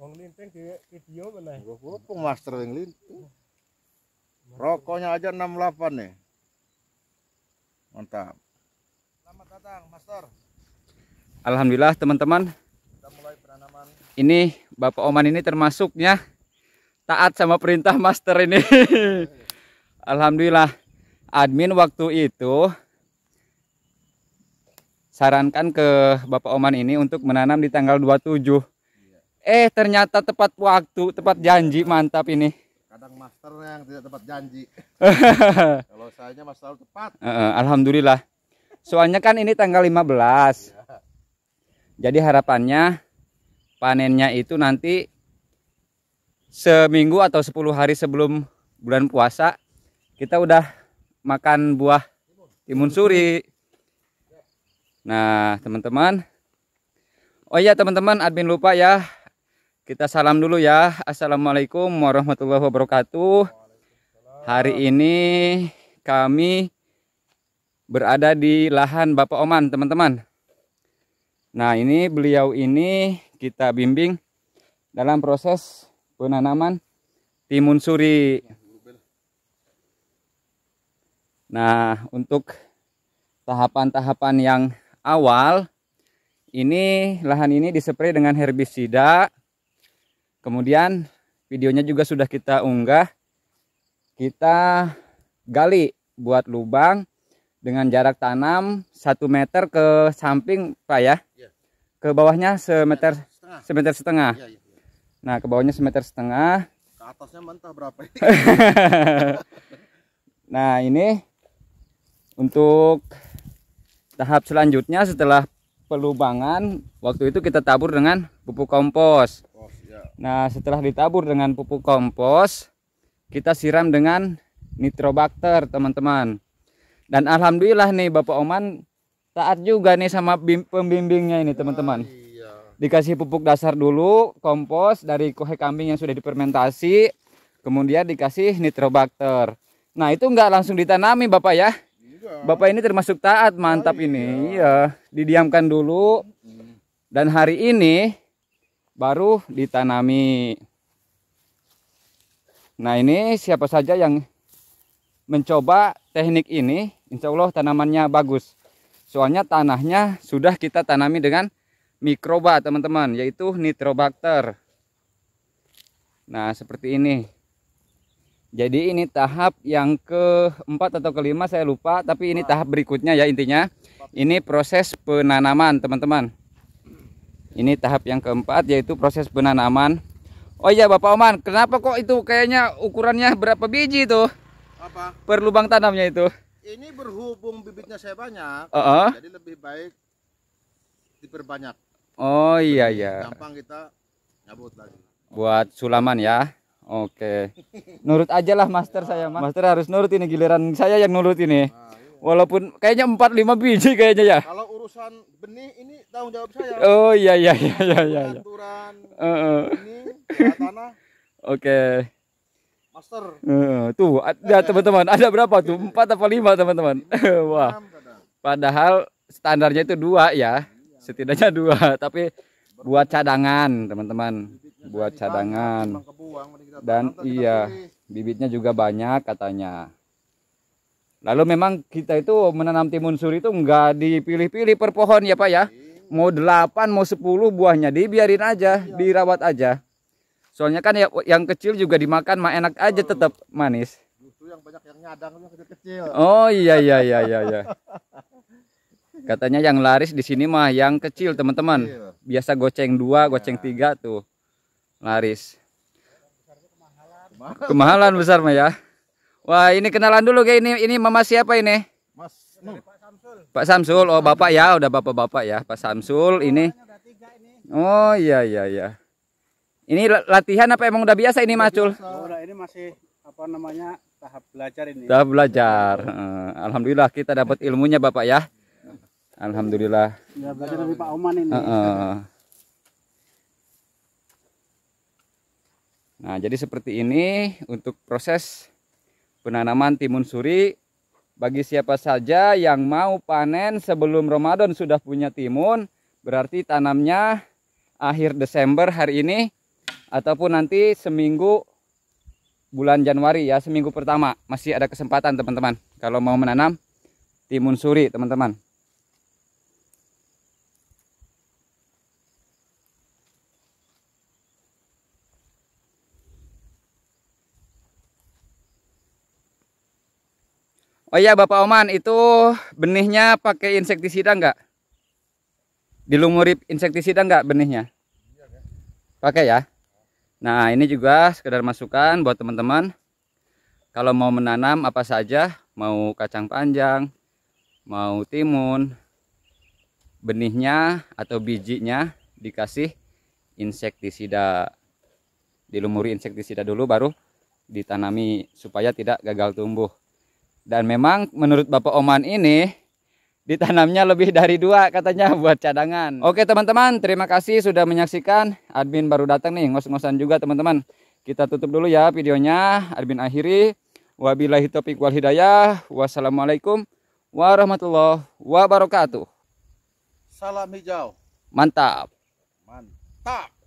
Wong linting di video meneh. gua master yang linting? Rokoknya aja 68 nih. Mantap. Selamat datang, Master. Alhamdulillah, teman-teman. Kita mulai penanaman. Ini Bapak Oman ini termasuknya taat sama perintah Master ini. Alhamdulillah. Admin waktu itu sarankan ke Bapak Oman ini untuk menanam di tanggal 27 Eh ternyata tepat waktu, tepat janji, mantap ini. Kadang master yang tidak tepat janji. Kalau saya mas selalu tepat. Uh, uh, Alhamdulillah. Soalnya kan ini tanggal 15. Iya. Jadi harapannya panennya itu nanti seminggu atau 10 hari sebelum bulan puasa kita udah makan buah timun suri. Nah, teman-teman. Oh iya, teman-teman, admin lupa ya. Kita salam dulu ya. Assalamualaikum warahmatullahi wabarakatuh. Hari ini kami berada di lahan Bapak Oman, teman-teman. Nah, ini beliau ini kita bimbing dalam proses penanaman timun suri. Nah, untuk tahapan-tahapan yang awal, ini lahan ini disepray dengan herbisida Kemudian videonya juga sudah kita unggah. Kita gali buat lubang dengan jarak tanam 1 meter ke samping Pak ya. Iya. Ke bawahnya semeter setengah. semeter setengah. Iya, iya, nah, ke bawahnya semeter setengah. Ke atasnya mentah berapa ini? nah, ini untuk tahap selanjutnya setelah pelubangan waktu itu kita tabur dengan pupuk kompos. Nah setelah ditabur dengan pupuk kompos kita siram dengan nitrobakter teman-teman. Dan alhamdulillah nih Bapak Oman taat juga nih sama pembimbingnya ini teman-teman. Ah, iya. Dikasih pupuk dasar dulu, kompos dari kohe kambing yang sudah dipermentasi kemudian dikasih nitrobakter. Nah itu nggak langsung ditanami bapak ya? Iya. Bapak ini termasuk taat, mantap oh, iya. ini. ya didiamkan dulu. Dan hari ini baru ditanami. Nah ini siapa saja yang mencoba teknik ini, insya Allah tanamannya bagus. Soalnya tanahnya sudah kita tanami dengan mikroba teman-teman, yaitu nitrobakter. Nah seperti ini. Jadi ini tahap yang keempat atau kelima saya lupa, tapi ini tahap berikutnya ya intinya. Ini proses penanaman teman-teman ini tahap yang keempat yaitu proses penanaman oh iya Bapak Oman kenapa kok itu kayaknya ukurannya berapa biji itu? apa per lubang tanamnya itu ini berhubung bibitnya saya banyak uh -uh. jadi lebih baik diperbanyak oh iya iya gampang kita nyabut lagi buat sulaman ya Oke. Nurut aja lah master ya. saya, Mas. Master harus nurut ini giliran saya yang nurut ini. Nah, iya. Walaupun kayaknya 4 5 biji kayaknya ya. Kalau urusan benih ini tanggung jawab saya. Oh iya iya iya iya iya. Aturan uh, uh. ini tanah. Oke. Okay. Master. Uh, tuh ada ya, eh. teman-teman, ada berapa tuh? Iya, iya. Empat apa lima teman-teman? Wah. Padahal standarnya itu dua ya. Setidaknya dua, tapi buat cadangan, teman-teman. Buat cadangan. Dan iya, bibitnya juga banyak katanya. Lalu memang kita itu menanam timun suri itu nggak dipilih-pilih per pohon ya Pak ya. Mau delapan mau sepuluh buahnya dibiarin aja, iya. dirawat aja. Soalnya kan ya yang kecil juga dimakan mah enak aja tetap manis. yang banyak yang nyadang kecil Oh iya iya iya iya iya. Katanya yang laris di sini mah yang kecil teman-teman. Biasa goceng dua, iya. goceng tiga tuh. Laris. Kemahalan besar mah ya. Wah, ini kenalan dulu kayak ini ini Mama siapa ini? Mas Nur. Pak Samsul. Oh, Bapak ya, udah Bapak-bapak ya. Pak Samsul ini. Oh, iya iya iya. Ini latihan apa emang udah biasa ini, Mas Cul? ini masih apa namanya? tahap belajar ini. Tahap belajar. Eh, alhamdulillah kita dapat ilmunya, Bapak ya. Alhamdulillah. Ya, belajar dari Pak Oman ini. Uh -uh. Nah, jadi seperti ini untuk proses penanaman timun suri bagi siapa saja yang mau panen sebelum Ramadan sudah punya timun, berarti tanamnya akhir Desember hari ini ataupun nanti seminggu bulan Januari ya, seminggu pertama. Masih ada kesempatan teman-teman kalau mau menanam timun suri teman-teman. Oh iya Bapak Oman, itu benihnya pakai insektisida enggak? Dilumuri insektisida enggak benihnya? Pakai ya. Nah, ini juga sekedar masukan buat teman-teman. Kalau mau menanam apa saja, mau kacang panjang, mau timun, benihnya atau bijinya dikasih insektisida. Dilumuri insektisida dulu baru ditanami supaya tidak gagal tumbuh. Dan memang menurut Bapak Oman ini ditanamnya lebih dari dua katanya buat cadangan. Oke teman-teman, terima kasih sudah menyaksikan. Admin baru datang nih, ngos-ngosan juga teman-teman. Kita tutup dulu ya videonya. Admin akhiri. Wabillahi taufiq wal hidayah. Wassalamualaikum warahmatullahi wabarakatuh. Salam hijau. Mantap. Mantap.